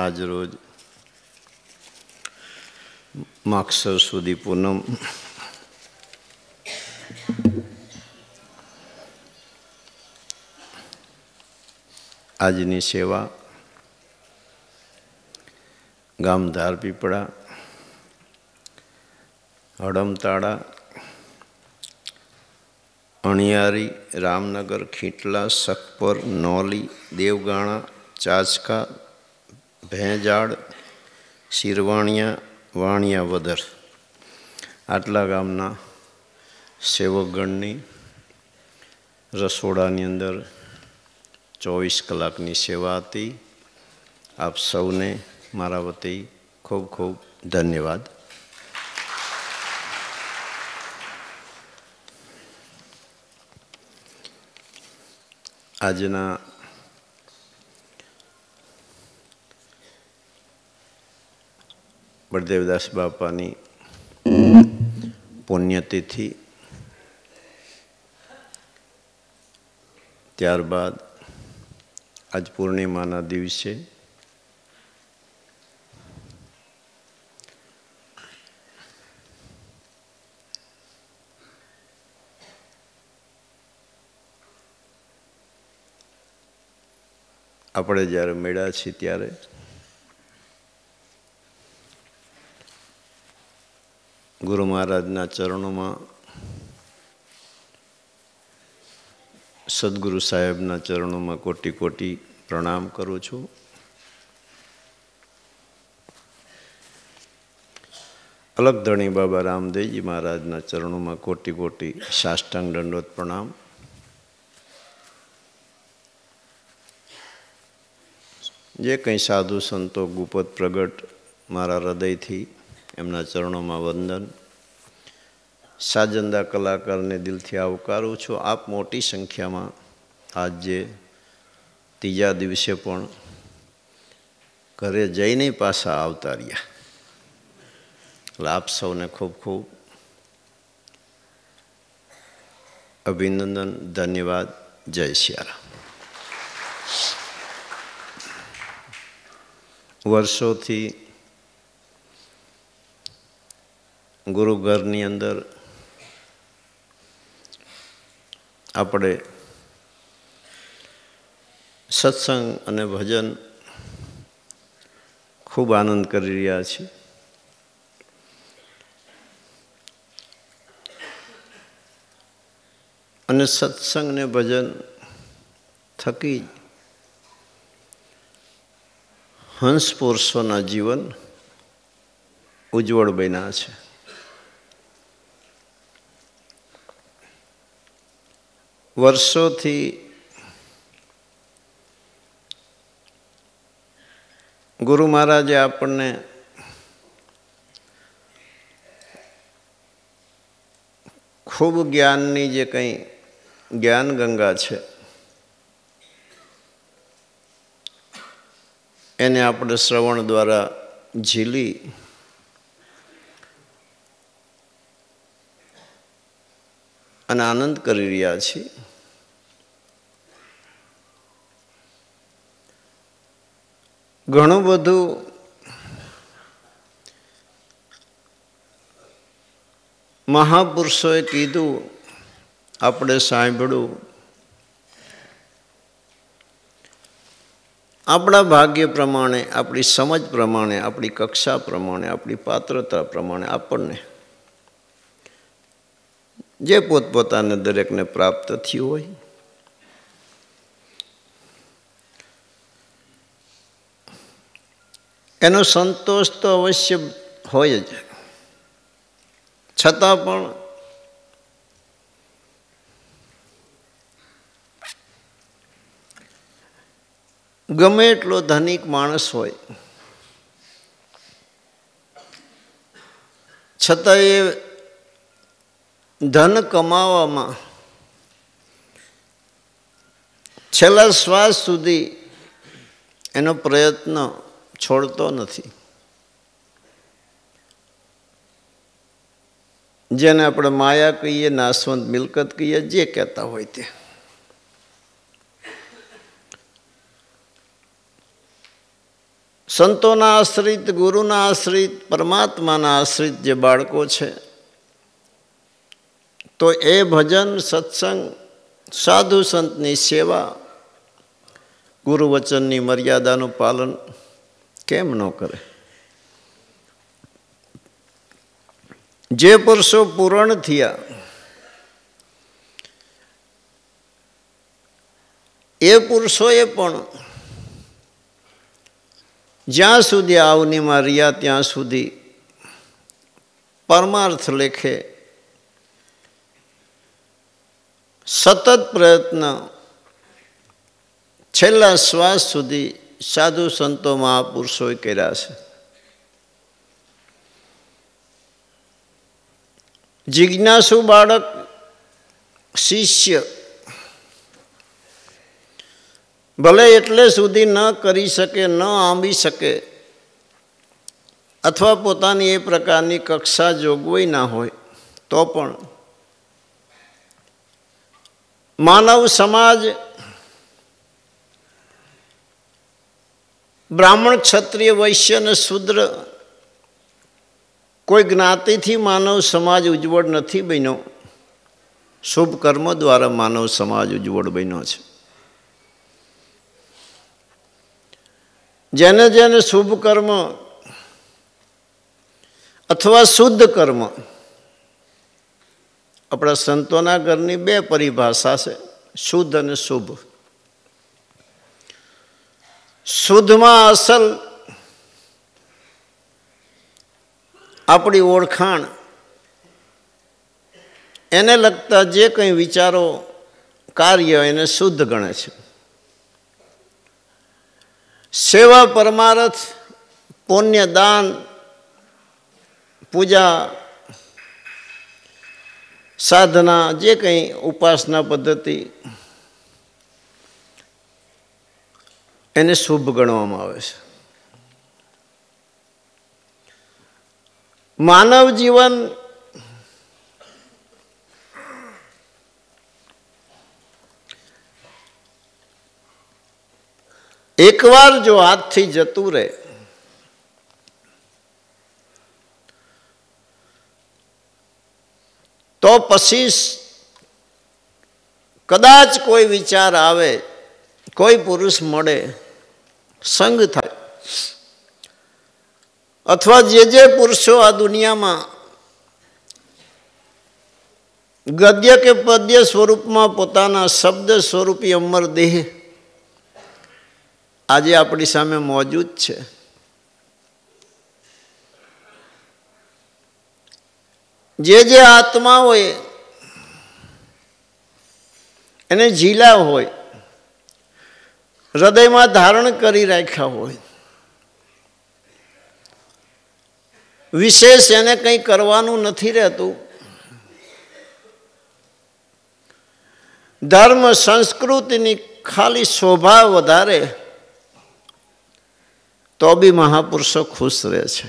આજરોજ માક્ષર સુધી પૂનમ આજની સેવા ગામધાર પીપળા હડમતાળા અણિયારી રામનગર ખીટલા સખપર નોલી દેવગાણા ચાચકા भेजाड़ शिरवाणिया वाणिया वदर आटला गामना सेवकगणनी रसोड़ा अंदर चौबीस कलाकनी सेवा थी आप सौ ने मरा वती खूब खूब धन्यवाद आजना બળદેવદાસ બાપાની પુણ્યતિથિ ત્યારબાદ આજ પૂર્ણિમાના દિવસે આપણે જ્યારે મેળા છીએ ત્યારે ગુરુ મહારાજના ચરણોમાં સદગુરુ સાહેબના ચરણોમાં કોટી કોટી પ્રણામ કરું છું અલગ ધણી બાબા રામદેવજી મહારાજના ચરણોમાં કોટી કોટી સાષ્ટાંગ દંડોત પ્રણામ જે કંઈ સાધુ સંતો ગુપત પ્રગટ મારા હૃદયથી એમના ચરણોમાં વંદન સાજંદા કલાકારને દિલથી આવકારું છું આપ મોટી સંખ્યામાં આજે ત્રીજા દિવસે પણ ઘરે જઈને પાછા આવતા રહ્યા એટલે આપ સૌને ખૂબ ખૂબ અભિનંદન ધન્યવાદ જય સિયારામ વર્ષોથી ગુરુ ઘરની અંદર આપણે સત્સંગ અને ભજન ખૂબ આનંદ કરી રહ્યા છીએ અને સત્સંગ ને ભજન થકી હંસ પુરુષોના જીવન ઉજ્જવળ બન્યા છે વર્ષોથી ગુરુ મહારાજે આપણને ખૂબ જ્ઞાનની જે કંઈ જ્ઞાન ગંગા છે એને આપણે શ્રવણ દ્વારા ઝીલી અને આનંદ કરી રહ્યા છીએ ઘણું બધું મહાપુરુષોએ કીધું આપણે સાંભળ્યું આપણા ભાગ્ય પ્રમાણે આપણી સમજ પ્રમાણે આપણી કક્ષા પ્રમાણે આપણી પાત્રતા પ્રમાણે આપણને જે પોતપોતાને દરેકને પ્રાપ્ત થયું હોય એનો સંતોષ તો અવશ્ય હોય જ છતાં પણ ગમે એટલો ધનિક માણસ હોય છતાં એ ધન કમાવામાં છેલ્લા શ્વાસ સુધી એનો પ્રયત્ન છોડતો નથી જેને આપણે માયા કહીએ નાશવંત મિલકત કહીએ જે કહેતા હોય તે સંતોના આશ્રિત ગુરુના આશ્રિત પરમાત્માના આશ્રિત જે બાળકો છે તો એ ભજન સત્સંગ સાધુ સંતની સેવા ગુરુવચનની મર્યાદાનું પાલન કેમ ન કરે જે પુરુષો પૂરણ થયા એ પુરુષોએ પણ જ્યાં સુધી આવનીમાં રહ્યા ત્યાં સુધી પરમાર્થ લેખે સતત પ્રયત્ન છેલ્લા શ્વાસ સુધી સાધુ સંતો મહાપુરુષોએ કર્યા છે જિજ્ઞાસુ બાળક શિષ્ય ભલે એટલે સુધી ન કરી શકે ન આંબી શકે અથવા પોતાની એ પ્રકારની કક્ષા જોગવાઈ ના હોય તો પણ માનવ સમાજ બ્રાહ્મણ ક્ષત્રિય વૈશ્ય અને શુદ્ર કોઈ જ્ઞાતિથી માનવ સમાજ ઉજ્જવળ નથી બન્યો શુભ કર્મ દ્વારા માનવ સમાજ ઉજ્જવળ બન્યો છે જેને જેને શુભ કર્મ અથવા શુદ્ધ કર્મ આપણા સંતોના ઘરની બે પરિભાષા છે શુદ્ધ અને શુભ શુદ્ધમાં અસલ આપણી ઓળખાણ એને લગતા જે કંઈ વિચારો કાર્ય એને શુદ્ધ ગણે છે સેવા પરમાર્થ પુણ્ય દાન પૂજા સાધના જે કંઈ ઉપાસના પદ્ધતિ એને શુભ ગણવામાં આવે છે માનવ જીવન એકવાર જો હાથથી જતું રહે તો પછી કદાચ કોઈ વિચાર આવે કોઈ પુરુષ મળે સંગ થાય અથવા જે જે પુરુષો આ દુનિયામાં ગદ્ય કે પદ્ય સ્વરૂપમાં પોતાના શબ્દ સ્વરૂપી અમર દેહ આજે આપણી સામે મોજૂદ છે જે જે આત્મા હોય એને ઝીલા હોય હૃદયમાં ધારણ કરી રાખ્યા હોય વિશેષ એને કંઈ કરવાનું નથી રહેતું ધર્મ સંસ્કૃતિની ખાલી શોભા વધારે તો બી મહાપુરુષો ખુશ રહે છે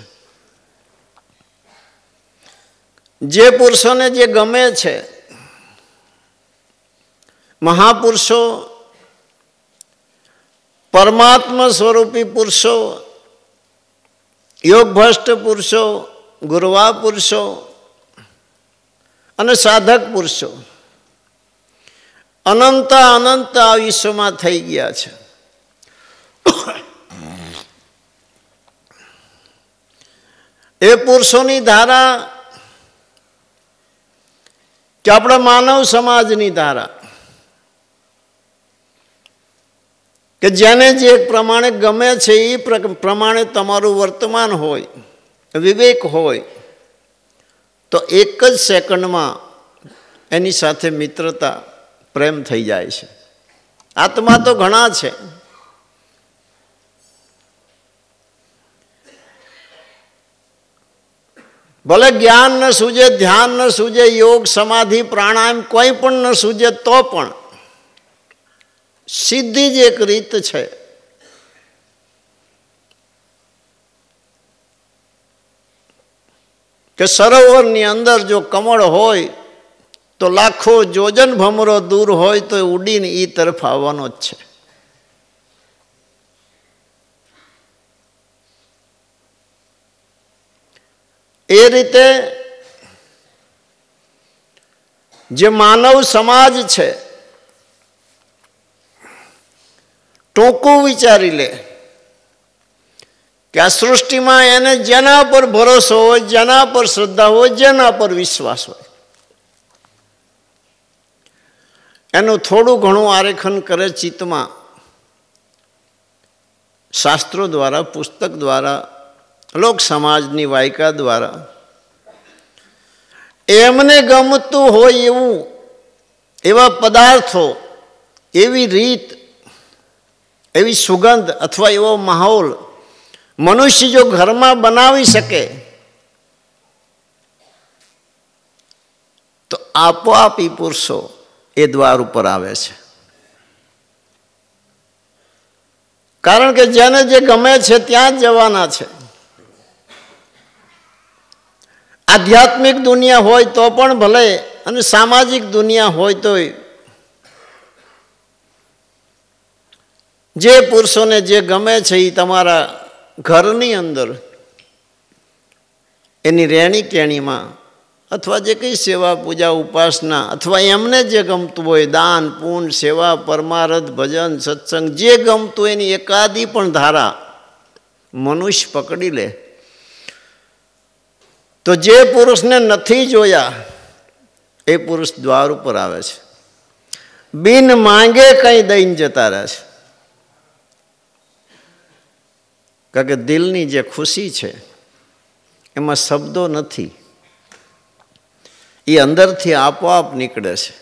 જે પુરુષોને જે ગમે છે મહાપુરુષો પરમાત્મા સ્વરૂપી પુરુષો યોગભ્રષ્ટ પુરુષો ગુરુવા પુરુષો અને સાધક પુરુષો અનંત અનંત આ વિશ્વમાં થઈ ગયા છે એ પુરુષોની ધારા કે આપણા માનવ સમાજની ધારા કે જેને જે પ્રમાણે ગમે છે એ પ્રમાણે તમારું વર્તમાન હોય વિવેક હોય તો એક જ સેકન્ડમાં એની સાથે મિત્રતા પ્રેમ થઈ જાય છે આત્મા તો ઘણા છે ભલે જ્ઞાન ન સૂજે ધ્યાન ન સૂજે યોગ સમાધિ પ્રાણાયામ કોઈ પણ ન સૂજે તો પણ સિદ્ધિ જ એક રીત છે કે સરોવરની અંદર જો કમળ હોય તો લાખો જોજન ભમરો દૂર હોય તો ઉડીને એ તરફ આવવાનો જ છે એ રીતે જે માનવ સમાજ છે ટોકો વિચારી લે કે આ સૃષ્ટિમાં એને જેના પર ભરોસો હોય જેના પર શ્રદ્ધા હોય જેના પર વિશ્વાસ હોય એનું થોડું ઘણું આરેખન કરે ચિત્તમાં શાસ્ત્રો દ્વારા પુસ્તક દ્વારા લોક સમાજની વાયકા દ્વારા એમને ગમતું હોય એવું એવા પદાર્થો એવી રીત એવી સુગંધ અથવા એવો માહોલ મનુષ્ય જો ઘરમાં બનાવી શકે તો આપોઆપ એ પુરુષો એ દ્વાર ઉપર આવે છે કારણ કે જેને જે ગમે છે ત્યાં જ જવાના છે આધ્યાત્મિક દુનિયા હોય તો પણ ભલે અને સામાજિક દુનિયા હોય તોય જે પુરુષોને જે ગમે છે એ તમારા ઘરની અંદર એની રહેણી કેણીમાં અથવા જે કંઈ સેવા પૂજા ઉપાસના અથવા એમને જે ગમતું હોય દાન પૂન સેવા પરમારથ ભજન સત્સંગ જે ગમતું એની એકાદી પણ ધારા મનુષ્ય પકડી લે તો જે પુરુષને નથી જોયા એ પુરુષ દ્વાર ઉપર આવે છે બિન માંગે કંઈ દઈને જતા રહે છે કારણ કે દિલની જે ખુશી છે એમાં શબ્દો નથી એ અંદરથી આપોઆપ નીકળે છે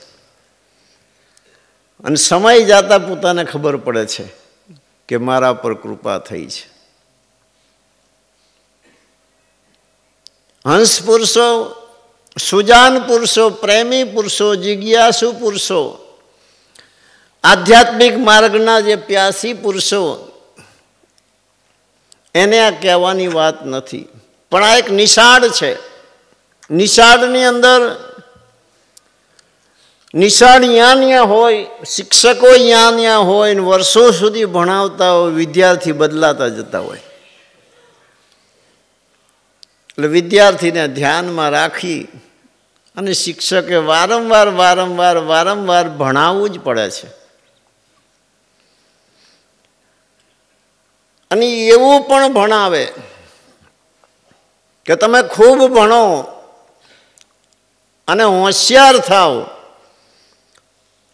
અને સમય જતાં પોતાને ખબર પડે છે કે મારા પર કૃપા થઈ છે હંસ પુરુષો સુજાન પુરુષો પ્રેમી પુરુષો જિજ્ઞાસુ પુરુષો આધ્યાત્મિક માર્ગના જે પ્યાસી પુરુષો એને આ કહેવાની વાત નથી પણ આ એક નિશાળ છે નિશાળની અંદર નિશાળ યાં ન્યા હોય શિક્ષકો યાં ત્યાં હોય ને વર્ષો સુધી ભણાવતા હોય વિદ્યાર્થી બદલાતા જતા હોય એટલે વિદ્યાર્થીને ધ્યાનમાં રાખી અને શિક્ષકે વારંવાર વારંવાર વારંવાર ભણાવવું જ પડે છે અને એવું પણ ભણાવે કે તમે ખૂબ ભણો અને હોશિયાર થાવ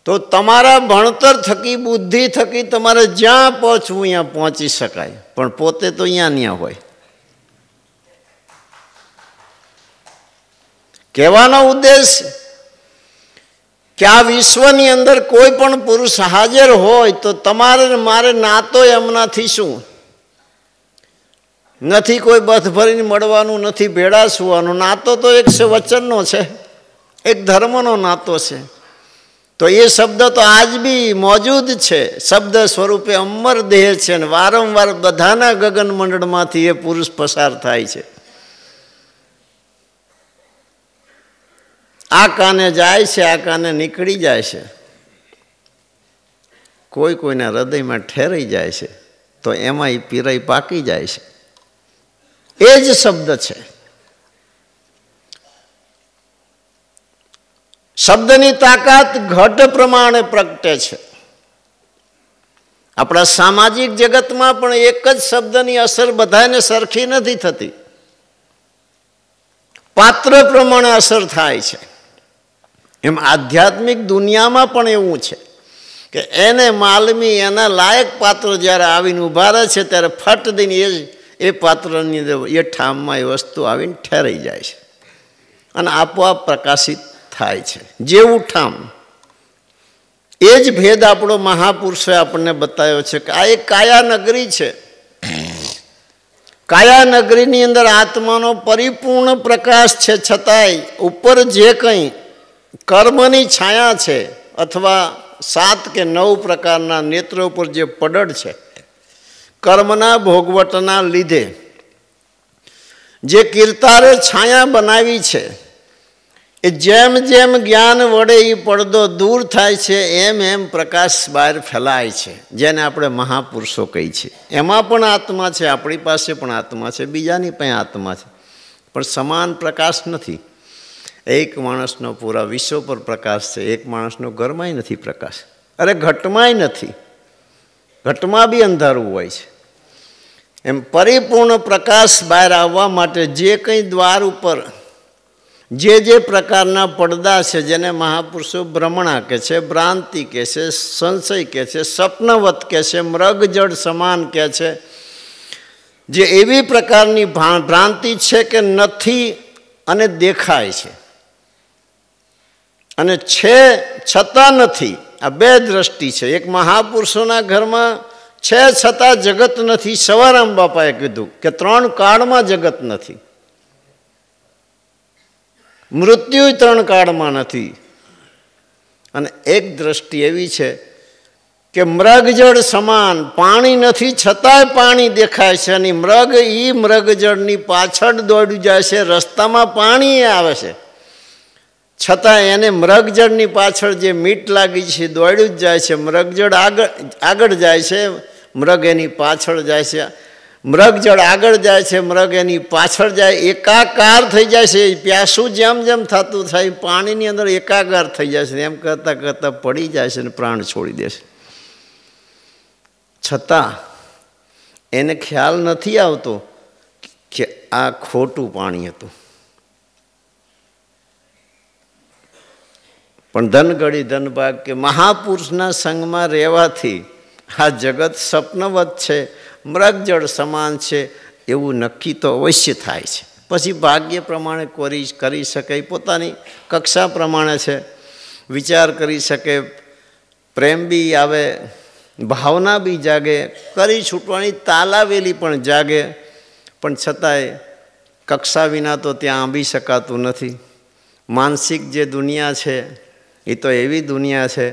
તો તમારા ભણતર થકી બુદ્ધિ થકી તમારે જ્યાં પહોંચવું અહીંયા પહોંચી શકાય પણ પોતે તો અહીંયા ત્યાં હોય કહેવાનો ઉદ્દેશ કે આ વિશ્વની અંદર કોઈ પણ પુરુષ હાજર હોય તો તમારે મારે નાતો એમનાથી શું નથી કોઈ બથ ભરીને મળવાનું નથી ભેળા સુવાનું નાતો તો એક છે વચનનો છે એક ધર્મનો નાતો છે તો એ શબ્દ તો આજ બી મોજૂદ છે શબ્દ સ્વરૂપે અમર દેહ છે અને વારંવાર બધાના ગગન મંડળમાંથી એ પુરુષ પસાર થાય છે આ કાને જાય છે આ કાને નીકળી જાય છે કોઈ કોઈના હૃદયમાં ઠેરાઈ જાય છે તો એમાં એ પીરાઈ પાકી જાય છે એ જ શબ્દ છે શબ્દની તાકાત ઘટ પ્રમાણે પ્રગટે છે આપણા સામાજિક જગતમાં પણ એક જ શબ્દની અસર બધાને સરખી નથી થતી પાત્ર પ્રમાણે અસર થાય છે એમ આધ્યાત્મિક દુનિયામાં પણ એવું છે કે એને માલમી એના લાયક પાત્ર જ્યારે આવીને ઉભા રહે છે ત્યારે ફટ દઈને એ જ એ પાત્રની અંદર એ ઠામમાં એ વસ્તુ આવીને ઠેરાઈ જાય છે અને આપોઆપ પ્રકાશિત થાય છે જેવું ઠામ એ જ ભેદ આપણો મહાપુરુષે આપણને બતાવ્યો છે કે આ એક કાયાનગરી છે કાયાનગરીની અંદર આત્માનો પરિપૂર્ણ પ્રકાશ છે છતાંય ઉપર જે કંઈ કર્મની છાયા છે અથવા સાત કે નવ પ્રકારના નેત્ર ઉપર જે પડડ છે કર્મના ભોગવટના લીધે જે કિરતારે છાયા બનાવી છે એ જેમ જેમ જ્ઞાન વડે એ પડદો દૂર થાય છે એમ એમ પ્રકાશ બહાર ફેલાય છે જેને આપણે મહાપુરુષો કહી છીએ એમાં પણ આત્મા છે આપણી પાસે પણ આત્મા છે બીજાની પણ આત્મા છે પણ સમાન પ્રકાશ નથી એક માણસનો પૂરા વિશ્વ પર પ્રકાશ છે એક માણસનો ઘરમાંય નથી પ્રકાશ અરે ઘટમાંય નથી ઘટમાં બી અંધારું હોય છે એમ પરિપૂર્ણ પ્રકાશ બહાર આવવા માટે જે કંઈ દ્વાર ઉપર જે જે પ્રકારના પડદા છે જેને મહાપુરુષો ભ્રમણા કહે છે ભ્રાંતિ કહે છે સંશય કહે છે સ્વપ્નવત કહે છે મૃગજળ સમાન કહે છે જે એવી પ્રકારની ભ્રાંતિ છે કે નથી અને દેખાય છે અને છે છતાં નથી આ બે દ્રષ્ટિ છે એક મહાપુરુષોના ઘરમાં છે છતાં જગત નથી સવારામ બાપાએ કીધું કે ત્રણ કાળમાં જગત નથી મૃત્યુ ત્રણ કાળમાં નથી અને એક દ્રષ્ટિ એવી છે કે મૃગજળ સમાન પાણી નથી છતાંય પાણી દેખાય છે અને મૃગ એ મૃગજળની પાછળ દોડી જાય છે રસ્તામાં પાણી આવે છે છતાં એને મૃગજળની પાછળ જે મીટ લાગી છે દોડ્યું જ જાય છે મૃગજળ આગળ આગળ જાય છે મૃગ એની પાછળ જાય છે મૃગ જળ આગળ જાય છે મૃગ એની પાછળ જાય એકાકાર થઈ જાય છે પ્યાસું જેમ જેમ થતું થાય પાણીની અંદર એકાકાર થઈ જાય છે એમ કરતાં કરતાં પડી જાય છે અને પ્રાણ છોડી દે છે છતાં એને ખ્યાલ નથી આવતો કે આ ખોટું પાણી હતું પણ ધનગડી ધનભાગ કે મહાપુરુષના સંગમાં રહેવાથી આ જગત સ્વપ્નવત છે મૃગજળ સમાન છે એવું નક્કી તો અવશ્ય થાય છે પછી ભાગ્ય પ્રમાણે કરી કરી શકે પોતાની કક્ષા પ્રમાણે છે વિચાર કરી શકે પ્રેમ બી આવે ભાવના બી જાગે કરી છૂટવાની તાલાવેલી પણ જાગે પણ છતાંય કક્ષા વિના તો ત્યાં આંબી શકાતું નથી માનસિક જે દુનિયા છે એ તો એવી દુનિયા છે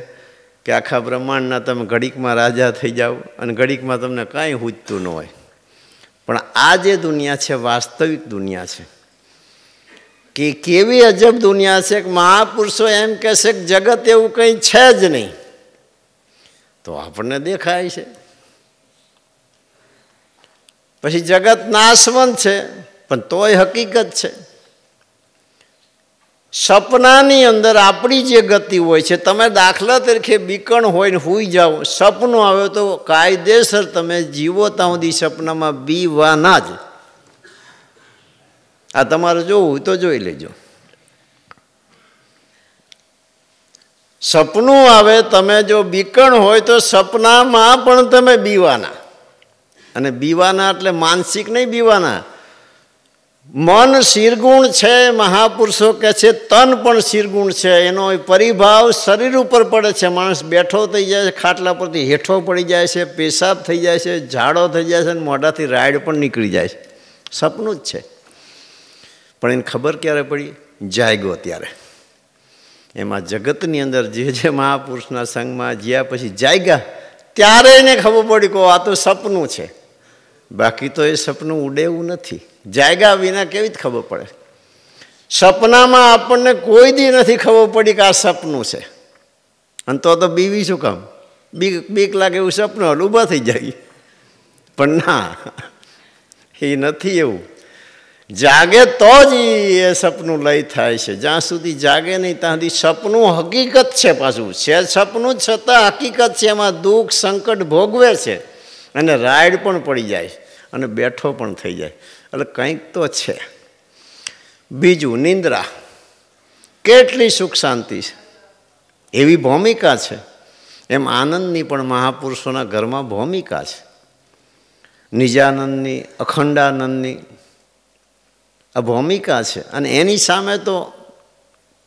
કે આખા બ્રહ્માંડના તમે ઘડીકમાં રાજા થઈ જાઓ અને ઘડીકમાં તમને કાંઈ હૂજતું ન હોય પણ આ જે દુનિયા છે વાસ્તવિક દુનિયા છે કે કેવી અજબ દુનિયા છે કે મહાપુરુષો એમ કહેશે કે જગત એવું કંઈ છે જ નહીં તો આપણને દેખાય છે પછી જગત નાશવંત છે પણ તોય હકીકત છે સપનાની અંદર આપણી જે ગતિ હોય છે તમે દાખલા તરીકે બીકણ હોય ને હોઈ જાઓ સપનું આવે તો કાયદેસર તમે જીવો ત્યાં સુધી સપનામાં બીવાના જ આ તમારે જોવું તો જોઈ લેજો સપનું આવે તમે જો બીકણ હોય તો સપનામાં પણ તમે બીવાના અને બીવાના એટલે માનસિક નહીં બીવાના મન શિરગુણ છે મહાપુરુષો કહે છે તન પણ શિરગુણ છે એનો પરિભાવ શરીર ઉપર પડે છે માણસ બેઠો થઈ જાય છે ખાટલા પરથી હેઠો પડી જાય છે પેશાબ થઈ જાય છે ઝાડો થઈ જાય છે અને મોઢાથી રાઈડ પણ નીકળી જાય છે સપનું જ છે પણ એને ખબર ક્યારે પડી જાગ્યો ત્યારે એમાં જગતની અંદર જે જે મહાપુરુષના સંગમાં જ્યાં પછી જાગ્યા ત્યારે એને ખબર પડી કહો આ તો સપનું છે બાકી તો એ સપનું ઉડે એવું નથી જાયગા વિના કેવી જ ખબર પડે સપનામાં આપણને કોઈ દી નથી ખબર પડી કે આ સપનું છે અને તો તો બીવી શું કામ બીક બીક લાગે એવું સપનું હોય ઊભા થઈ જાય પણ ના એ નથી એવું જાગે તો જ એ સપનું લય થાય છે જ્યાં સુધી જાગે નહીં ત્યાં સુધી સપનું હકીકત છે પાછું છે સપનું છતાં હકીકત છે એમાં દુઃખ સંકટ ભોગવે છે અને રાઈડ પણ પડી જાય અને બેઠો પણ થઈ જાય એટલે કંઈક તો છે બીજું નિંદ્રા કેટલી સુખ શાંતિ છે એવી ભૂમિકા છે એમ આનંદની પણ મહાપુરુષોના ઘરમાં ભૂમિકા છે નિજાનંદની અખંડાનંદની આ ભૂમિકા છે અને એની સામે તો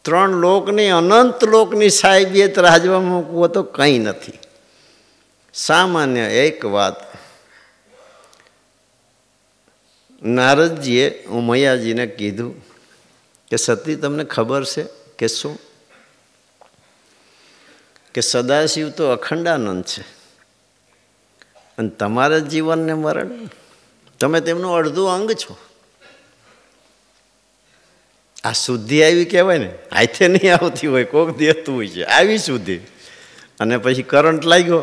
ત્રણ લોકની અનંત લોકની સાહેબિયત રાજવામાં મૂકવો તો કંઈ નથી સામાન્ય એક વાત નારદજીએ ઉમૈયાજીને કીધું કે સતી તમને ખબર છે કે શું કે સદાશિવ તો અખંડાનંદ છે અને તમારા જીવનને મરણ તમે તેમનું અડધું અંગ છો આ શુદ્ધિ આવી કહેવાય ને હાથે નહીં આવતી હોય કોક દેતું હોય છે આવી શુદ્ધિ અને પછી કરંટ લાગ્યો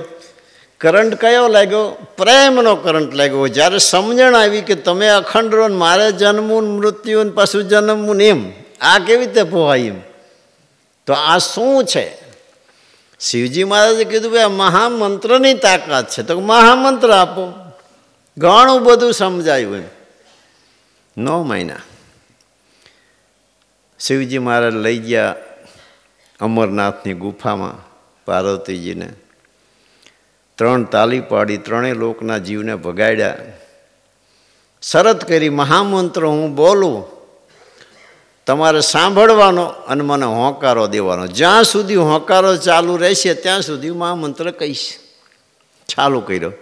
કરંટ કયો લાગ્યો પ્રેમનો કરંટ લાગ્યો જ્યારે સમજણ આવી કે તમે અખંડ રહો મારે જન્મવું મૃત્યુ ને પાછું જન્મવું ને એમ આ કેવી રીતે પોવાય એમ તો આ શું છે શિવજી મહારાજે કીધું ભાઈ આ મહામંત્રની તાકાત છે તો મહામંત્ર આપો ઘણું બધું સમજાયું એમ નવ મહિના શિવજી મહારાજ લઈ ગયા અમરનાથની ગુફામાં પાર્વતીજીને ત્રણ તાલી પાડી ત્રણેય લોકના જીવને ભગાડ્યા શરત કરી મહામંત્ર હું બોલું તમારે સાંભળવાનો અને મને હોંકારો દેવાનો જ્યાં સુધી હોંકારો ચાલુ રહેશે ત્યાં સુધી મહામંત્ર કહીશ ચાલુ કર્યો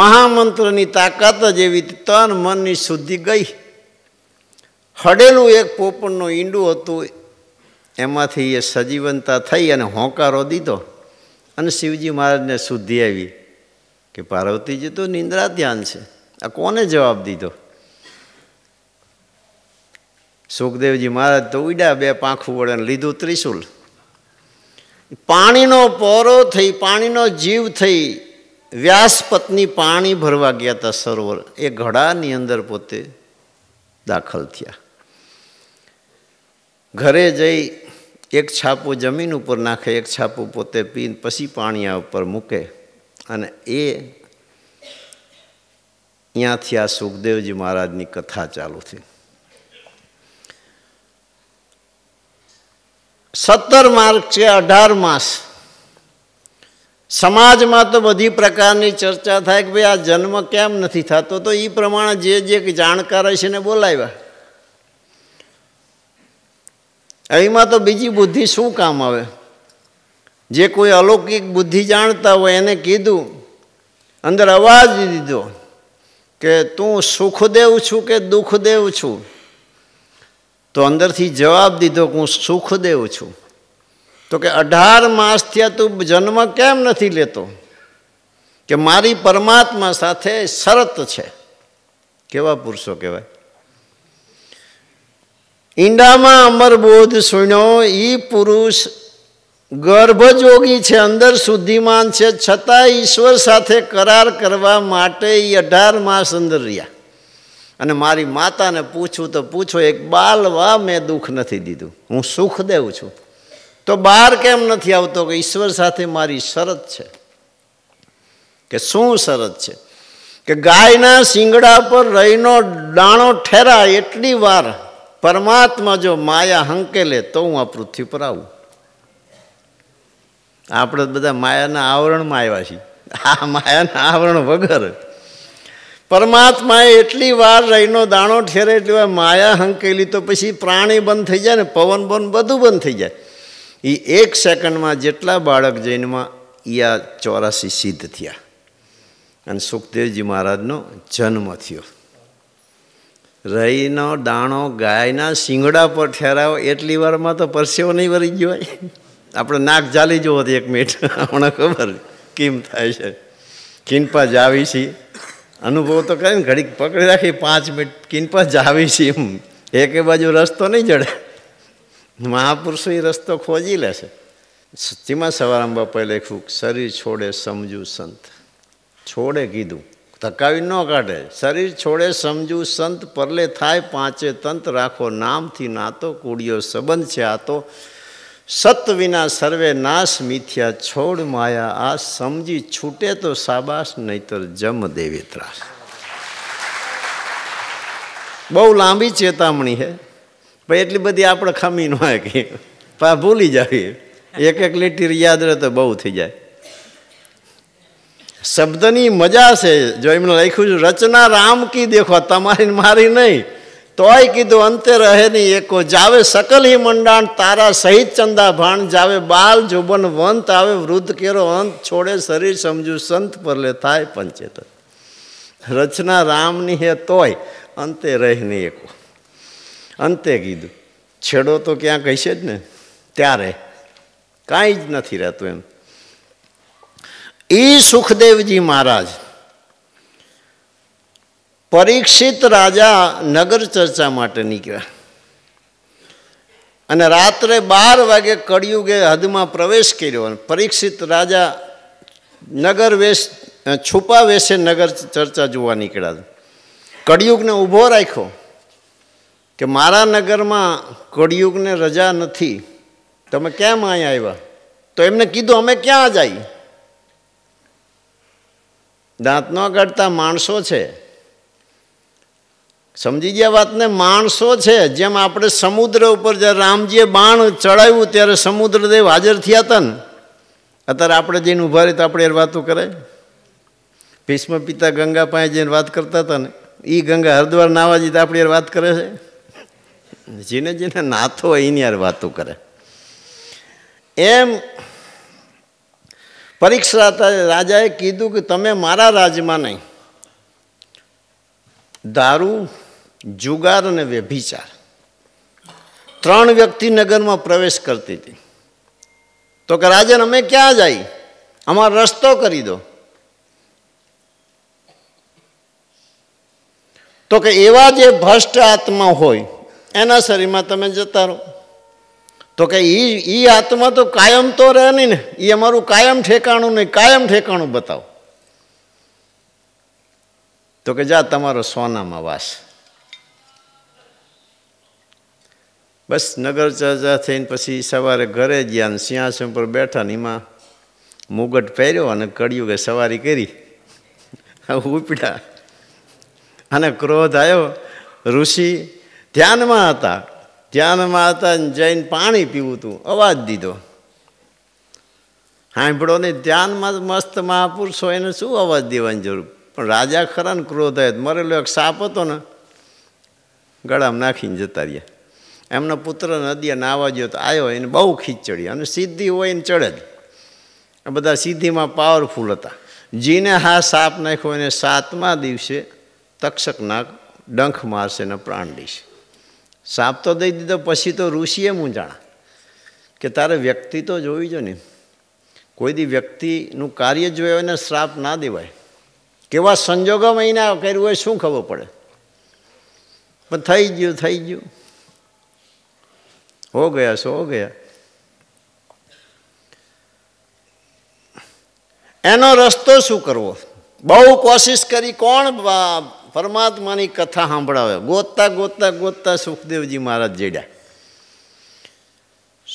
મહામંત્રની તાકાત જ એવી તન મનની શુદ્ધિ ગઈ હડેલું એક પોપણનું ઈંડું હતું એમાંથી એ સજીવનતા થઈ અને હોંકારો દીધો અને શિવજી મહારાજને શુદ્ધિ આવી કે પાર્વતીજી તો નિંદ્રા ધ્યાન છે આ કોને જવાબ દીધો સુખદેવજી મહારાજ તો ઉડ્યા બે પાંખું વડે લીધું ત્રિશુલ પાણીનો પોરો થઈ પાણીનો જીવ થઈ વ્યાસ પત્ની પાણી ભરવા ગયા હતા સરોવર એ ઘડાની અંદર પોતે દાખલ થયા ઘરે જઈ એક છાપો જમીન ઉપર નાખે એક છાપું પોતે પીન પછી પાણીયા ઉપર મૂકે અને એ ત્યાંથી આ સુખદેવજી મહારાજની કથા ચાલુ થઈ સત્તર માર્ક છે અઢાર માસ સમાજમાં તો બધી પ્રકારની ચર્ચા થાય કે ભાઈ આ જન્મ કેમ નથી થતો તો એ પ્રમાણે જે જે જાણકાર છે ને બોલાવ્યા એમાં તો બીજી બુદ્ધિ શું કામ આવે જે કોઈ અલૌકિક બુદ્ધિ જાણતા હોય એને કીધું અંદર અવાજ દીધો કે તું સુખદેવ છું કે દુઃખદેવ છું તો અંદરથી જવાબ દીધો કે હું સુખદેવ છું તો કે અઢાર માસ થયા તું જન્મ કેમ નથી લેતો કે મારી પરમાત્મા સાથે શરત છે કેવા પુરુષો કહેવાય ઈંડામાં અમર અમરબોધ સુણ્યો એ પુરુષ ગર્ભજોગી છે અંદર શુદ્ધિમાન છે છતાં ઈશ્વર સાથે કરાર કરવા માટે એ અઢાર માસ અંદર રહ્યા અને મારી માતાને પૂછું તો પૂછો એક બાલવા મેં દુઃખ નથી દીધું હું સુખ દેવું છું તો બહાર કેમ નથી આવતો કે ઈશ્વર સાથે મારી શરત છે કે શું શરત છે કે ગાયના શિંગડા પર રહીનો દાણો ઠેરાય એટલી વાર પરમાત્મા જો માયા હંકેલે તો હું આ પૃથ્વી પર આવું આપણે બધા માયાના આવરણમાં આવ્યા છીએ આ માયાના આવરણ વગર પરમાત્માએ એટલી વાર રહીનો દાણો ઠેરે એટલી વાર માયા હંકેલી તો પછી પ્રાણી બંધ થઈ જાય ને પવન બન બધું બંધ થઈ જાય એ એક સેકન્ડમાં જેટલા બાળક જૈનમાં એ આ ચોરાસી સિદ્ધ થયા અને સુખદેવજી મહારાજનો જન્મ થયો રહીનો દાણો ગાયના શિંગડા પર ઠેરાવો એટલી વારમાં તો પરસેવો નહીં વરી ગયો હોય આપણે નાક ચાલી જવો હતો એક મિનિટ હમણાં ખબર કેમ થાય છે કિનપા જાવી છીએ અનુભવ તો ને ઘડીક પકડી રાખી પાંચ મિનિટ કિનપા જાવી છીએ એમ એકે બાજુ રસ્તો નહીં જડે મહાપુરુષો એ રસ્તો ખોજી લેશે તેમાં સવારમાં પહેલે ખૂબ શરીર છોડે સમજુ સંત છોડે કીધું ધકાવી ન કાઢે શરીર છોડે સમજુ સંત પરલે થાય પાંચે તંત રાખો નામથી નાતો કુડિયો સંબંધ છે આ તો સત વિના સર્વે નાશ મિથ્યા છોડ માયા આ સમજી છૂટે તો સાબાસ નહીતર જમ દેવી ત્રાસ બહુ લાંબી ચેતામણી હે ભાઈ એટલી બધી આપણે ખમી ન કે ભૂલી જાવી એક એક લીટી યાદ રહે તો બહુ થઈ જાય શબ્દની મજા છે જો એમને લખ્યું છે રચના રામ કી દેખો તમારી મારી નહીં તોય કીધું અંતે રહે નહીં એકો જાવે સકલ હી મંડાણ તારા સહિત ચંદા ભાણ જાવે બાલ જોબન વંત આવે વૃદ્ધ કેરો અંત છોડે શરીર સમજુ સંત પરલે થાય પંચેત રચના રામની હે તોય અંતે રહે નહીં એકો અંતે કીધું છેડો તો ક્યાં કહીશે જ ને ત્યારે કાંઈ જ નથી રહેતું એમ એ સુખદેવજી મહારાજ પરીક્ષિત રાજા નગર ચર્ચા માટે નીકળ્યા અને રાત્રે બાર વાગે કળિયુગે હદમાં પ્રવેશ કર્યો અને પરીક્ષિત રાજા નગર વેશ છુપા વેશે નગર ચર્ચા જોવા નીકળ્યા કળિયુગને ઊભો રાખ્યો કે મારા નગરમાં કળિયુગને રજા નથી તમે કેમ અહીંયા આવ્યા તો એમને કીધું અમે ક્યાં જાય દાંતનો કાઢતા માણસો છે સમજી ગયા વાતને માણસો છે જેમ આપણે સમુદ્ર ઉપર જ્યારે રામજીએ બાણ ચડાવ્યું ત્યારે સમુદ્રદેવ હાજર થયા હતા ને અત્યારે આપણે જઈને ઊભા રહી તો આપણે વાતો કરે ભીષ્મ પિતા ગંગા પાસે જઈને વાત કરતા હતા ને એ ગંગા હરદ્વાર નાવા જઈ તો આપણે વાત કરે છે જીને જીને નાથો એની યાર વાતો કરે એમ પરીક્ષા રાજાએ કીધું કે તમે મારા રાજમાં નહીં દારૂ જુગાર અને વ્યભિચાર ત્રણ વ્યક્તિ નગરમાં પ્રવેશ કરતી હતી તો કે રાજન અમે ક્યાં જઈ અમારો રસ્તો કરી દો તો કે એવા જે ભ્રષ્ટ આત્મા હોય એના શરીરમાં તમે જતા રહો તો કે એ એ આત્મા તો કાયમ તો રહે નહીં ને એ અમારું કાયમ ઠેકાણું નહીં કાયમ ઠેકાણું બતાવો તો કે જા તમારો સોનામાં વાસ બસ નગર ચર્ચા થઈને પછી સવારે ઘરે ગયા ને સિંહાસન પર બેઠા ને એમાં મુગટ પહેર્યો અને કે સવારી કરી ઉપડ્યા અને ક્રોધ આવ્યો ઋષિ ધ્યાનમાં હતા ધ્યાનમાં હતા જઈને પાણી પીવું તું અવાજ દીધો સાંભળો ને ધ્યાનમાં મસ્ત મહાપુરુષો એને શું અવાજ દેવાની જરૂર પણ રાજા ખરા ને ક્રોધ હતો મરેલો એક સાપ હતો ને ગળામાં નાખીને જતા રહ્યા એમનો પુત્ર નદીએ નાવા ગયો તો આવ્યો એને બહુ ખીચ ચડી અને સિદ્ધિ હોય એને ચડે જ આ બધા સિદ્ધિમાં પાવરફુલ હતા જીને હા સાપ નાખ્યો એને સાતમા દિવસે તક્ષક નાક ડંખ મારશે અને પ્રાણ લેશે સાપ તો દઈ દીધો પછી તો ઋષિએ મૂંઝાણા કે તારે વ્યક્તિ તો જોવી જો ને કોઈ દી વ્યક્તિનું કાર્ય જોયું એને શ્રાપ ના દેવાય કેવા સંજોગોમાં એને કર્યું હોય શું ખબર પડે પણ થઈ ગયું થઈ ગયું હો ગયા સો ગયા એનો રસ્તો શું કરવો બહુ કોશિશ કરી કોણ પરમાત્માની કથા સાંભળાવે ગોતતા ગોતતા ગોતતા સુખદેવજી મહારાજ જેડ્યા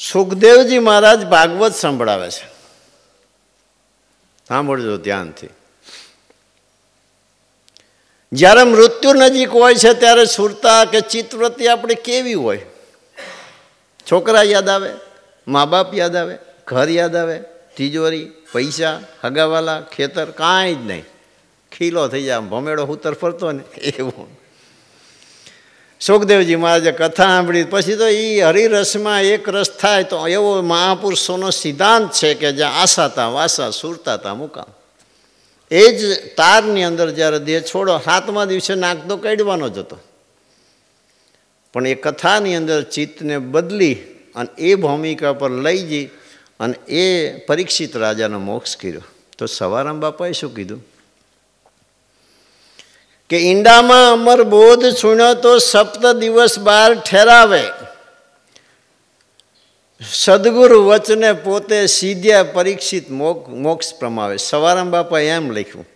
સુખદેવજી મહારાજ ભાગવત સંભળાવે છે સાંભળજો ધ્યાનથી જ્યારે મૃત્યુ નજીક હોય છે ત્યારે સુરતા કે ચિત્તવૃત્તિ આપણે કેવી હોય છોકરા યાદ આવે મા બાપ યાદ આવે ઘર યાદ આવે તિજોરી પૈસા હગાવાલા ખેતર કાંઈ જ નહીં ખીલો થઈ જાય ભમેડો ઉતર ફરતો ને એવું સુખદેવજી મહારાજે કથા સાંભળી પછી તો એ હરિરસમાં એક રસ થાય તો એવો મહાપુરુષોનો સિદ્ધાંત છે કે જ્યાં આશાતા વાસા સુરતાતા મુકા એ જ તારની અંદર જ્યારે દેહ છોડો સાતમા દિવસે નાક તો કાઢવાનો જ હતો પણ એ કથાની અંદર ચિત્તને બદલી અને એ ભૂમિકા પર લઈ જઈ અને એ પરીક્ષિત રાજાનો મોક્ષ કર્યો તો સવારામ બાપાએ શું કીધું કે ઈંડામાં અમર બોધ સુણ્યો તો સપ્ત દિવસ બહાર ઠેરાવે સદગુરુ વચને પોતે સીધ્યા પરીક્ષિત મોક મોક્ષ પ્રમાવે સવારામ બાપા એમ લખ્યું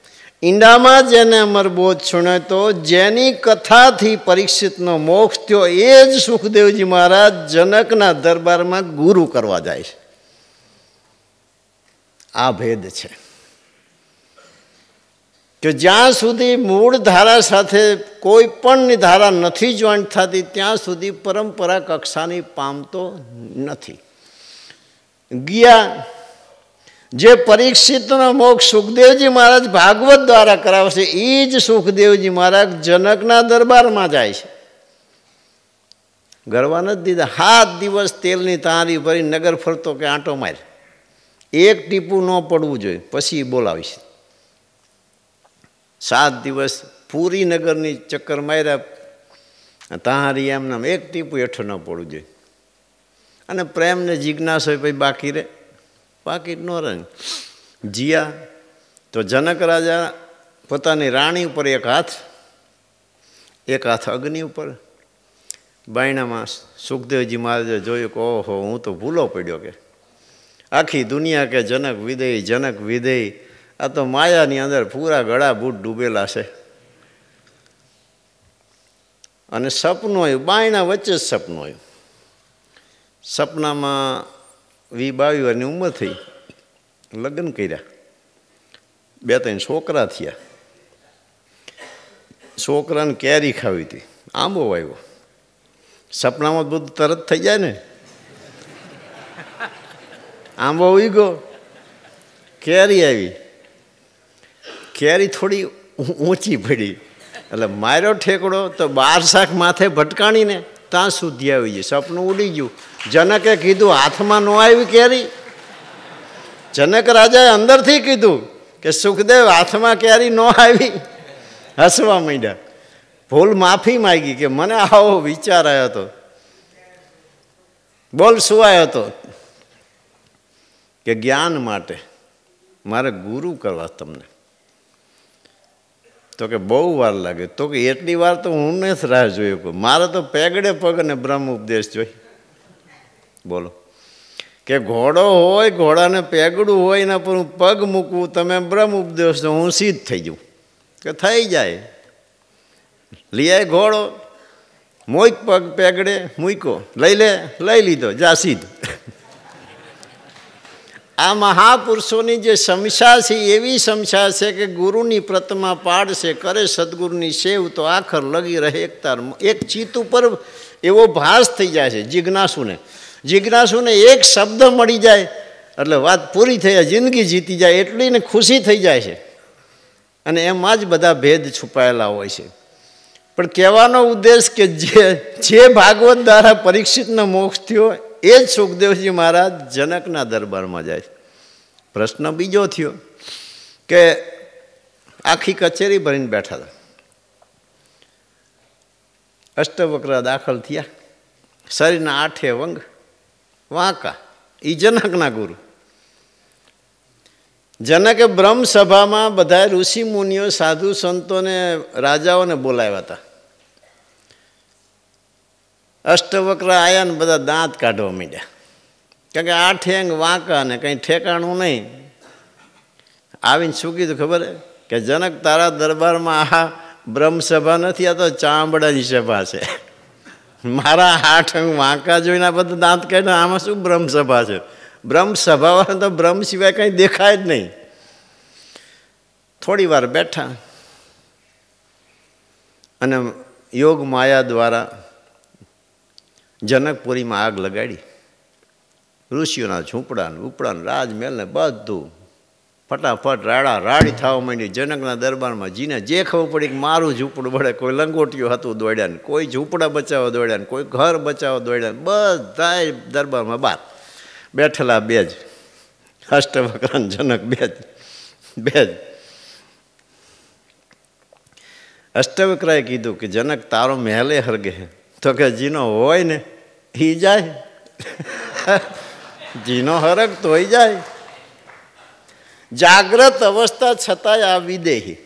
ઈંડામાં જેને અમરબોધ સુણ્યો તો જેની કથાથી પરીક્ષિતનો મોક્ષ થયો એ જ સુખદેવજી મહારાજ જનકના દરબારમાં ગુરુ કરવા જાય છે આ ભેદ છે કે જ્યાં સુધી મૂળ ધારા સાથે કોઈ પણની ધારા નથી જોઈન્ટ થતી ત્યાં સુધી પરંપરા કક્ષાની પામતો નથી ગયા જે પરીક્ષિતનો મોક્ષ સુખદેવજી મહારાજ ભાગવત દ્વારા કરાવશે એ જ સુખદેવજી મહારાજ જનકના દરબારમાં જાય છે ગરવા નથી દીધા હાથ દિવસ તેલની તારી ભરી નગર ફરતો કે આંટો માર એક ટીપું ન પડવું જોઈએ પછી બોલાવીશ સાત દિવસ પૂરી નગરની ચક્કર માર્યા તાહારી એમને એક ટીપું હેઠું ન પડવું જોઈએ અને પ્રેમને જિજ્ઞાસ હોય પછી બાકી રે બાકી ન રહે જીયા તો જનક રાજા પોતાની રાણી ઉપર એક હાથ એક હાથ અગ્નિ ઉપર બાયણામાં સુખદેવજી મહારાજે જોયું કે ઓહો હું તો ભૂલો પડ્યો કે આખી દુનિયા કે જનક વિદેય જનક વિદેય આ તો માયાની અંદર પૂરા ગળા બૂટ ડૂબેલા છે અને સપનું આવ્યું બાયણા વચ્ચે જ સપનું આવ્યું સપનામાં વી બાવી વારની ઉંમર થઈ લગ્ન કર્યા બે ત્રણ છોકરા થયા છોકરાને કેરી ખાવી હતી આંબો આવ્યો સપનામાં બધું તરત થઈ જાય ને આંબો ઉગ્યો કેરી આવી કેરી થોડી ઊંચી પડી એટલે માર્યો ઠેકડો તો બાર શાક માથે ભટકાણીને ત્યાં સુધી આવી ગયું સપનું ઉડી ગયું જનકે કીધું હાથમાં ન આવી કેરી જનક રાજાએ અંદરથી કીધું કે સુખદેવ હાથમાં કેરી ન આવી હસવા માંડ્યા ભૂલ માફી માગી કે મને આવો વિચાર આવ્યો હતો બોલ શું આવ્યો હતો કે જ્ઞાન માટે મારે ગુરુ કરવા તમને તો કે બહુ વાર લાગે તો કે એટલી વાર તો હું ને જ રાહ જોઈ કહું મારે તો પેગડે પગ અને બ્રહ્મ ઉપદેશ જોઈ બોલો કે ઘોડો હોય ઘોડાને પેગડું હોય એના પર હું પગ મૂકવું તમે બ્રહ્મ ઉપદેશ તો હું સીધ થઈ જાઉં કે થઈ જાય લીઆય ઘોડો મોઈક પગ પેગડે મૂક્યો લઈ લે લઈ લીધો જા સીધ આ મહાપુરુષોની જે શમશા છે એવી શમશા છે કે ગુરુની પ્રતિમા પાડશે કરે સદગુરુની સેવ તો આખર લગી રહે એક તાર એક ચિત્ત ઉપર એવો ભાસ થઈ જાય છે જિજ્ઞાસુને જિજ્ઞાસુને એક શબ્દ મળી જાય એટલે વાત પૂરી થઈ જાય જિંદગી જીતી જાય એટલી ને ખુશી થઈ જાય છે અને એમાં જ બધા ભેદ છુપાયેલા હોય છે પણ કહેવાનો ઉદ્દેશ કે જે જે ભાગવત દ્વારા પરીક્ષિતનો મોક્ષ થયો એ જ સુખદેવજી મહારાજ જનકના દરબારમાં જાય પ્રશ્ન બીજો થયો કે આખી કચેરી ભરીને બેઠા હતા અષ્ટવક્ર દાખલ થયા શરીરના આઠે વંગ વાંકા એ જનકના ગુરુ જનકે બ્રહ્મસભામાં બધા ઋષિ મુનિઓ સાધુ સંતોને રાજાઓને બોલાવ્યા હતા અષ્ટવક્ર આવ્યા ને બધા દાંત કાઢવા માંડ્યા કારણ કે આ ઠેંગ વાંકા ને કંઈ ઠેકાણું નહીં આવીને શું કીધું ખબર હે કે જનક તારા દરબારમાં આ બ્રહ્મસભા નથી આ તો ચામડાની સભા છે મારા આઠ અંગ વાંકા જોઈને આ બધા દાંત કાઢે આમાં શું બ્રહ્મસભા છે બ્રહ્મસભાવાળા તો બ્રહ્મ સિવાય કંઈ દેખાય જ નહીં થોડી વાર બેઠા અને યોગ માયા દ્વારા જનકપુરીમાં આગ લગાડી ઋષિઓના ઝૂંપડાને ઉપડાને રાજમહેલને બધું ફટાફટ રાડા રાડી થવા માંડી જનકના દરબારમાં જીને જે ખબર પડી કે મારું ઝૂંપડું બળે કોઈ લંગોટિયું હતું દોડ્યાને કોઈ ઝૂંપડા બચાવવા દોડ્યાને કોઈ ઘર બચાવવા દોડ્યા ને બધા દરબારમાં બાર બેઠેલા બે જ અષ્ટવક્રન જનક બે જ બે જ અષ્ટવક્રાએ કીધું કે જનક તારો મહેલે હરગે તો કે જીનો હોય ને એ જાય જીનો હરક તોય જાય જાગ્રત અવસ્થા છતાંય આ વિદેહી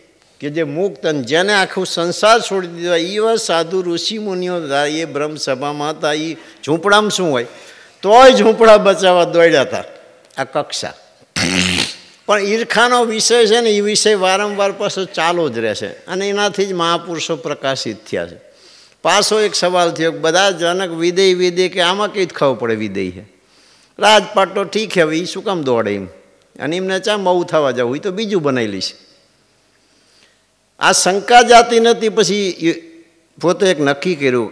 કે જે મુક્ત અને જેને આખું સંસાર છોડી દીધો એવા સાધુ ઋષિ મુનિઓ એ બ્રહ્મસભામાં હતા એ ઝૂંપડામાં શું હોય તોય ઝૂંપડા બચાવવા દોડ્યા હતા આ કક્ષા પણ ઈર્ખાનો વિષય છે ને એ વિષય વારંવાર પાછો ચાલુ જ રહેશે અને એનાથી જ મહાપુરુષો પ્રકાશિત થયા છે પાછો એક સવાલ થયો બધા જનક વિદેય વિદેય કે આમાં કંઈ જ પડે વિદેય છે રાજપાટ તો ઠીક હવે એ શું કામ દોડે એમ અને એમને ચા મઉ થવા જવું એ તો બીજું બનાવી લઈશ આ શંકા જાતી નથી પછી પોતે એક નક્કી કર્યું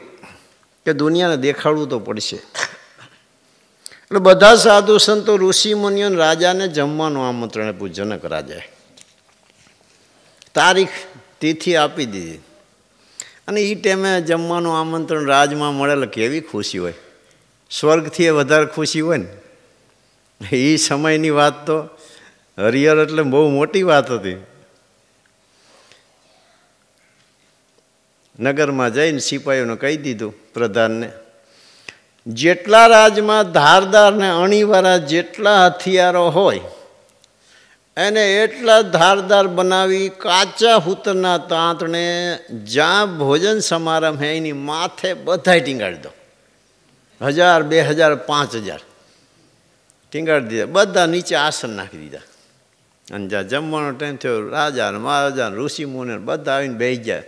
કે દુનિયાને દેખાડવું તો પડશે એટલે બધા સાધુ સંતો ઋષિ મુનિઓ રાજાને જમવાનું આમંત્રણ આપ્યું જનક રાજાએ તારીખ તિથિ આપી દીધી અને એ ટાઈમે જમવાનું આમંત્રણ રાજમાં મળેલ કેવી ખુશી હોય સ્વર્ગથી એ વધારે ખુશી હોય ને એ સમયની વાત તો હરિયર એટલે બહુ મોટી વાત હતી નગરમાં જઈને સિપાહીઓને કહી દીધું પ્રધાનને જેટલા રાજમાં ધારદાર ને અણીવાળા જેટલા હથિયારો હોય એને એટલા ધારદાર બનાવી કાચા હૂતરના તાંતણે જ્યાં ભોજન સમારંભ હે એની માથે બધાય ટીંગાડી દો હજાર બે હજાર પાંચ હજાર ટીંગાડી દીધા બધા નીચે આસન નાખી દીધા અને જ્યાં જમવાનો ટાઈમ થયો રાજા ને મહારાજા ને ઋષિમુને બધા આવીને બેસી જાય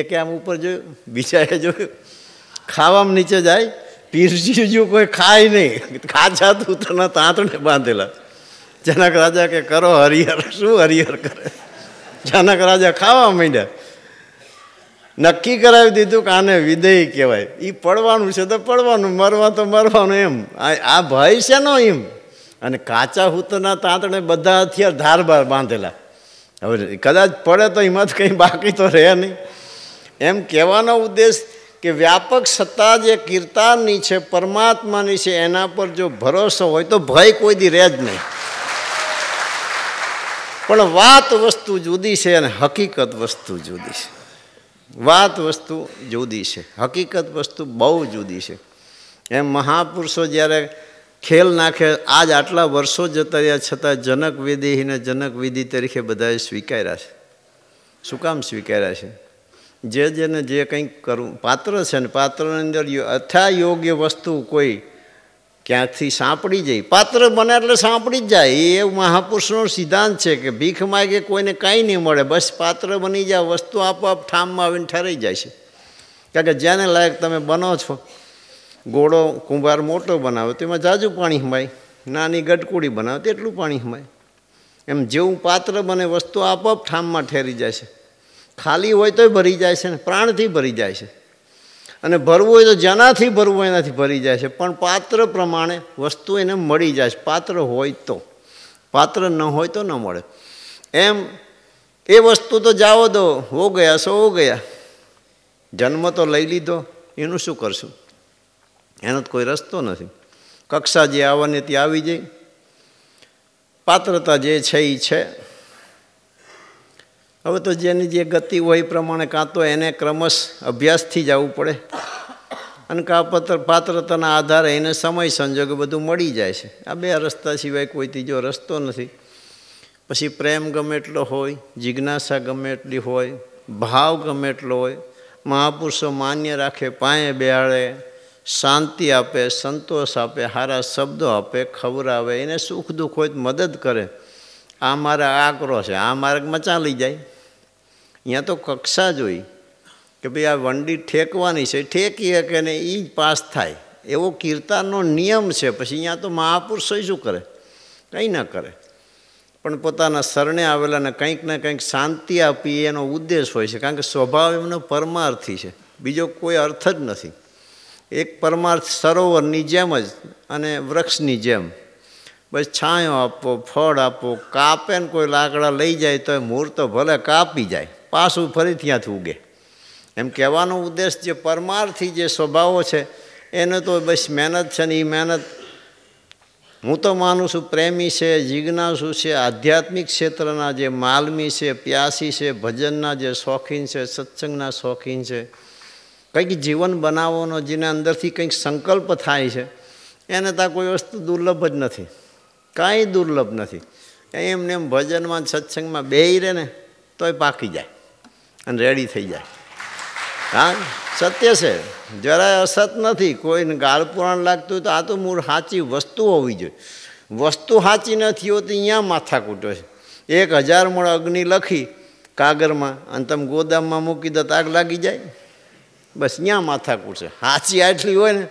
એક આમ ઉપર જોયું બીજાએ જોયું ખાવામાં નીચે જાય પીરજી જો કોઈ ખાય નહીં ખાચા તો તાંતણે બાંધેલા જનક રાજા કે કરો હરિહર શું હરિહર કરે જનક રાજા ખાવા માંડ્યા નક્કી કરાવી દીધું કે આને વિદેય કહેવાય એ પડવાનું છે તો પડવાનું મરવા તો મરવાનું એમ આ ભય છે નો એમ અને કાચા હૂતના તાંતણે બધા હથિયાર ધારબાર બાંધેલા હવે કદાચ પડે તો એમાં કંઈ બાકી તો રહે નહીં એમ કહેવાનો ઉદ્દેશ કે વ્યાપક સત્તા જે કીર્તાનની છે પરમાત્માની છે એના પર જો ભરોસો હોય તો ભય કોઈ દી રહે જ નહીં પણ વાત વસ્તુ જુદી છે અને હકીકત વસ્તુ જુદી છે વાત વસ્તુ જુદી છે હકીકત વસ્તુ બહુ જુદી છે એમ મહાપુરુષો જ્યારે ખેલ નાખે આજ આટલા વર્ષો જતા રહ્યા છતાં જનકવિધિને જનકવિધિ તરીકે બધાએ સ્વીકાર્યા છે શું કામ સ્વીકાર્યા છે જે જેને જે કંઈક કરવું પાત્ર છે ને પાત્રની અંદર અથા યોગ્ય વસ્તુ કોઈ ક્યાંકથી સાંપડી જાય પાત્ર બને એટલે સાંપડી જ જાય એ મહાપુરુષનો સિદ્ધાંત છે કે ભીખ માગે કોઈને કાંઈ નહીં મળે બસ પાત્ર બની જાય વસ્તુ આપોઆપ ઠામમાં આવીને ઠરાઈ જાય છે કારણ કે જેને લાયક તમે બનો છો ગોળો કુંભાર મોટો બનાવો તેમાં જાજુ પાણી હમાય નાની ગટકુડી બનાવો તેટલું પાણી હમાય એમ જેવું પાત્ર બને વસ્તુ આપોઆપ ઠામમાં ઠેરી જાય છે ખાલી હોય તોય ભરી જાય છે ને પ્રાણથી ભરી જાય છે અને ભરવું હોય તો જેનાથી ભરવું એનાથી ભરી જાય છે પણ પાત્ર પ્રમાણે વસ્તુ એને મળી જાય છે પાત્ર હોય તો પાત્ર ન હોય તો ન મળે એમ એ વસ્તુ તો જાઓ દો હો ગયા સો હો ગયા જન્મ તો લઈ લીધો એનું શું કરશું એનો તો કોઈ રસ્તો નથી કક્ષા જે આવવાની તે આવી જાય પાત્રતા જે છે એ છે હવે તો જેની જે ગતિ હોય એ પ્રમાણે કાં તો એને ક્રમશ અભ્યાસથી જવું પડે અને કાં પત્ર પાત્રતાના આધારે એને સમય સંજોગે બધું મળી જાય છે આ બે રસ્તા સિવાય કોઈ ત્રીજો રસ્તો નથી પછી પ્રેમ ગમે એટલો હોય જિજ્ઞાસા ગમે એટલી હોય ભાવ ગમે એટલો હોય મહાપુરુષો માન્ય રાખે પાએ બેહાડે શાંતિ આપે સંતોષ આપે સારા શબ્દો આપે ખવરાવે એને સુખ દુઃખ હોય મદદ કરે આ મારા આકરો છે આ માર્ગમાં ચાલી જાય અહીંયા તો કક્ષા જોઈ કે ભાઈ આ વંડી ઠેકવાની છે ઠેકીએ કે ને એ જ પાસ થાય એવો કીર્તાનનો નિયમ છે પછી અહીંયા તો મહાપુરુષો શું કરે કંઈ ના કરે પણ પોતાના શરણે આવેલાને કંઈક ને કંઈક શાંતિ આપી એનો ઉદ્દેશ હોય છે કારણ કે સ્વભાવ એમનો પરમાર્થી છે બીજો કોઈ અર્થ જ નથી એક પરમાર્થ સરોવરની જેમ જ અને વૃક્ષની જેમ બસ છાંયો આપો ફળ આપો કાપે ને કોઈ લાકડા લઈ જાય તો એ તો ભલે કાપી જાય પાછું ફરી ત્યાંથી ઉગે એમ કહેવાનો ઉદ્દેશ જે પરમાર્થી જે સ્વભાવો છે એને તો બસ મહેનત છે ને એ મહેનત હું તો માનું છું પ્રેમી છે જિજ્ઞાસુ છે આધ્યાત્મિક ક્ષેત્રના જે માલમી છે પ્યાસી છે ભજનના જે શોખીન છે સત્સંગના શોખીન છે કંઈક જીવન બનાવવાનો જેને અંદરથી કંઈક સંકલ્પ થાય છે એને ત્યાં કોઈ વસ્તુ દુર્લભ જ નથી કાંઈ દુર્લભ નથી એમને એમ ભજનમાં સત્સંગમાં બે રહે ને તોય પાકી જાય અને રેડી થઈ જાય હા સત્ય છે જરાય અસત નથી કોઈને ગાળ પુરાણ લાગતું તો આ તો મૂળ સાચી વસ્તુ હોવી જોઈએ વસ્તુ સાચી નથી હોતી અહીંયા માથા કૂટો છે એક હજાર મૂળ અગ્નિ લખી કાગરમાં અને તમે ગોદામમાં મૂકી દો તાગ લાગી જાય બસ ત્યાં માથા કૂટશે સાચી આટલી હોય ને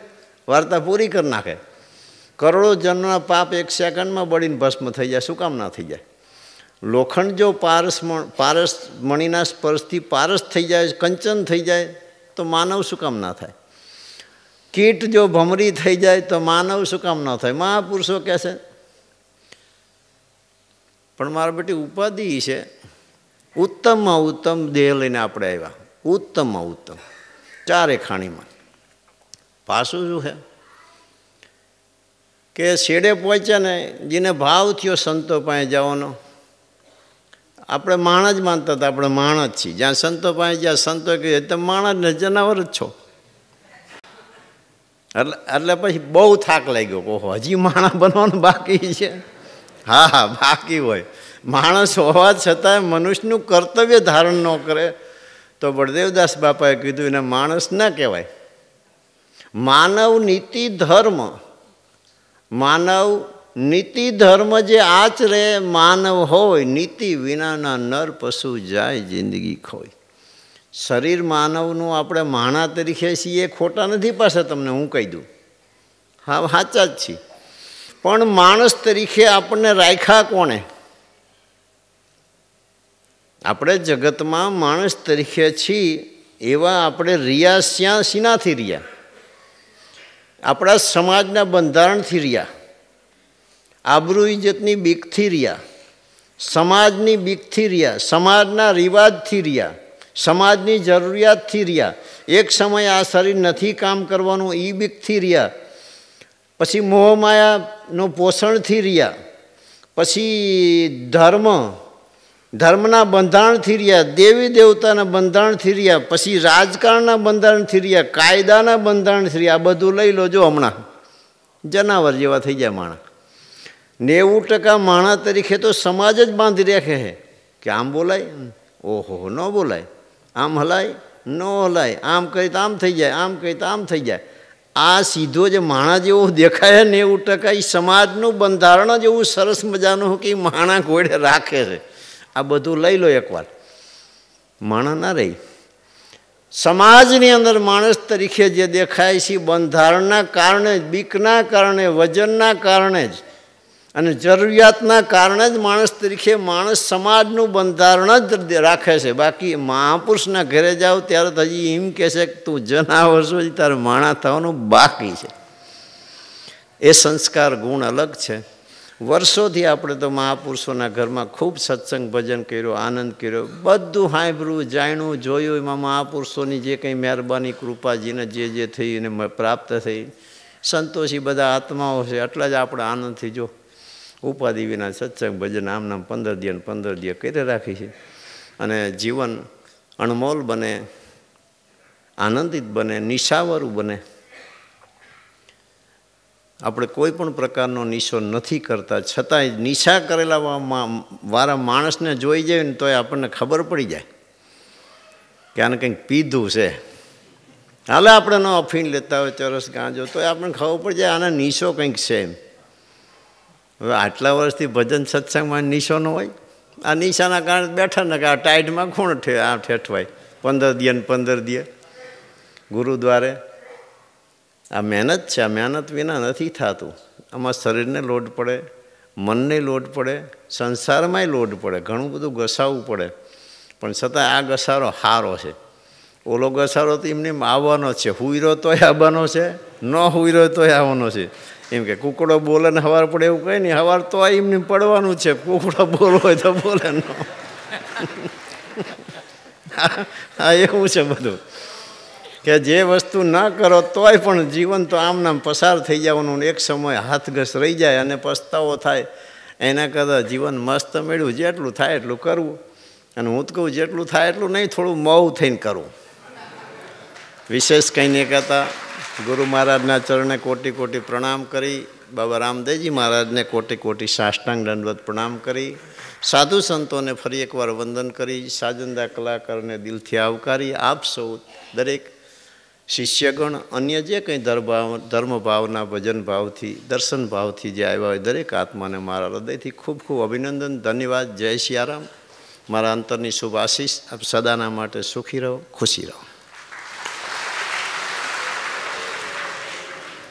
વાર્તા પૂરી કરી નાખે કરોડો જન્મના પાપ એક સેકન્ડમાં બળીને ભસ્મ થઈ જાય શું કામ ના થઈ જાય લોખંડ જો પારસ પારસ મણીના સ્પર્શથી પારસ થઈ જાય કંચન થઈ જાય તો માનવ શું કામ ના થાય કીટ જો ભમરી થઈ જાય તો માનવ શું કામ ના થાય મહાપુરુષો કહે છે પણ મારા બેટી ઉપાધિ છે ઉત્તમમાં ઉત્તમ દેહ લઈને આપણે આવ્યા ઉત્તમમાં ઉત્તમ ચારે ખાણીમાં પાછું શું છે કે શેડે પહોંચ્યા ને જેને ભાવ થયો સંતો પાસે જવાનો આપણે માણ જ માનતા હતા આપણે માણ જ છીએ જ્યાં સંતો પાસે જ્યાં સંતો કહે તો માણ જ ને જનાવર જ છો એટલે એટલે પછી બહુ થાક લાગ્યો ઓહો હજી માણા બનવાનું બાકી છે હા હા બાકી હોય માણસ હોવા છતાંય મનુષ્યનું કર્તવ્ય ધારણ ન કરે તો બળદેવદાસ બાપાએ કીધું એને માણસ ના કહેવાય માનવ નીતિ ધર્મ માનવ નીતિ ધર્મ જે આચરે માનવ હોય નીતિ વિનાના નર પશુ જાય જિંદગી ખોય શરીર માનવનું આપણે માણા તરીકે છીએ ખોટા નથી પાસે તમને હું કહી દઉં હા સાચા જ છીએ પણ માણસ તરીકે આપણને રાખ્યા કોણે આપણે જગતમાં માણસ તરીકે છીએ એવા આપણે રિયા શ્યાં શીનાથી રહ્યા આપણા સમાજના બંધારણથી રહ્યા આબરૂ ઇજ્જતની બીકથી રહ્યા સમાજની બીકથી રહ્યા સમાજના રિવાજથી રહ્યા સમાજની જરૂરિયાતથી રહ્યા એક સમયે આ શરીર નથી કામ કરવાનું એ બીકથી રહ્યા પછી મોહમાયાનું પોષણથી રહ્યા પછી ધર્મ ધર્મના બંધારણથી રહ્યા દેવી દેવતાના બંધારણથી રહ્યા પછી રાજકારણના બંધારણથી રહ્યા કાયદાના બંધારણથી રહ્યા આ બધું લઈ લો જો હમણાં જનાવર જેવા થઈ ગયા માણસ નેવું ટકા માણસ તરીકે તો સમાજ જ બાંધી રાખે છે કે આમ બોલાય ઓહો ન બોલાય આમ હલાય ન હલાય આમ કહે તો આમ થઈ જાય આમ કહે તો આમ થઈ જાય આ સીધો જે માણા જેવો દેખાય નેવું ટકા એ સમાજનું બંધારણ જ એવું સરસ મજાનું કે માણા ઘોડે રાખે છે આ બધું લઈ લો એકવાર માણા ના રહી સમાજની અંદર માણસ તરીકે જે દેખાય છે બંધારણના કારણે બીકના કારણે વજનના કારણે જ અને જરૂરિયાતના કારણે જ માણસ તરીકે માણસ સમાજનું બંધારણ જ રાખે છે બાકી મહાપુરુષના ઘરે જાઓ ત્યારે તો હજી એમ કહે છે કે તું જનાવર છું હજી તારે માણા થવાનું બાકી છે એ સંસ્કાર ગુણ અલગ છે વર્ષોથી આપણે તો મહાપુરુષોના ઘરમાં ખૂબ સત્સંગ ભજન કર્યો આનંદ કર્યો બધું સાંભળ્યું જાણ્યું જોયું એમાં મહાપુરુષોની જે કંઈ મહેરબાની કૃપાજીને જે જે થઈ એને પ્રાપ્ત થઈ સંતોષી બધા આત્માઓ છે એટલા જ આપણે આનંદથી જો ઉપાધિ વિના સત્સંગ ભજન આમ પંદર દિયન પંદર દિય કરી રાખી છે અને જીવન અણમોલ બને આનંદિત બને નિશાવરું બને આપણે કોઈ પણ પ્રકારનો નિશો નથી કરતા છતાંય નિશા કરેલા વારા માણસને જોઈ જાય ને તોય આપણને ખબર પડી જાય કે આને કંઈક પીધું છે હાલે આપણે ન અફીણ લેતા હોય ચરસ ગાંજો તોય આપણને ખબર પડી જાય આના નિશો કંઈક છે એમ હવે આટલા વર્ષથી ભજન સત્સંગમાં નિશાનો હોય આ નિશાના કારણે બેઠા ને કે આ ટાઈટમાં કોણ ઠે આ ઠેઠવાય પંદર દિયે ને પંદર દિયે ગુરુદ્વારે આ મહેનત છે આ મહેનત વિના નથી થતું આમાં શરીરને લોડ પડે મનને લોડ પડે સંસારમાંય લોડ પડે ઘણું બધું ઘસાવવું પડે પણ છતાં આ ઘસારો સારો છે ઓલો ઘસારો તો એમને આવવાનો છે હુઈરો તોય આવવાનો છે ન હુઈરો તોય આવવાનો છે એમ કે કુકડો બોલે ને હવાર પડે એવું કંઈ નહીં હવાર તો આ એમને પડવાનું છે કુકડો બોલો હોય તો બોલે ન હા એવું છે બધું કે જે વસ્તુ ના કરો તોય પણ જીવન તો આમ નામ પસાર થઈ જવાનું એક સમય હાથઘસ રહી જાય અને પસ્તાવો થાય એના કરતાં જીવન મસ્ત મેળવું જેટલું થાય એટલું કરવું અને હું તો કહું જેટલું થાય એટલું નહીં થોડું મઉ થઈને કરવું વિશેષ કંઈ નહીં કહેતા ગુરુ મહારાજના ચરણે કોટી કોટી પ્રણામ કરી બાબા રામદેવજી મહારાજને કોટી કોટી સાષ્ટાંગ દંડવત પ્રણામ કરી સાધુ સંતોને ફરી એકવાર વંદન કરી સાજનદા કલાકારને દિલથી આવકારી આપ સૌ દરેક શિષ્યગણ અન્ય જે કંઈ ધર્મભાવ ધર્મભાવના ભજન ભાવથી દર્શન ભાવથી જે આવ્યા હોય દરેક આત્માને મારા હૃદયથી ખૂબ ખૂબ અભિનંદન ધન્યવાદ જય શિયારામ મારા અંતરની શુભ આશીષ આપ સદાના માટે સુખી રહો ખુશી રહો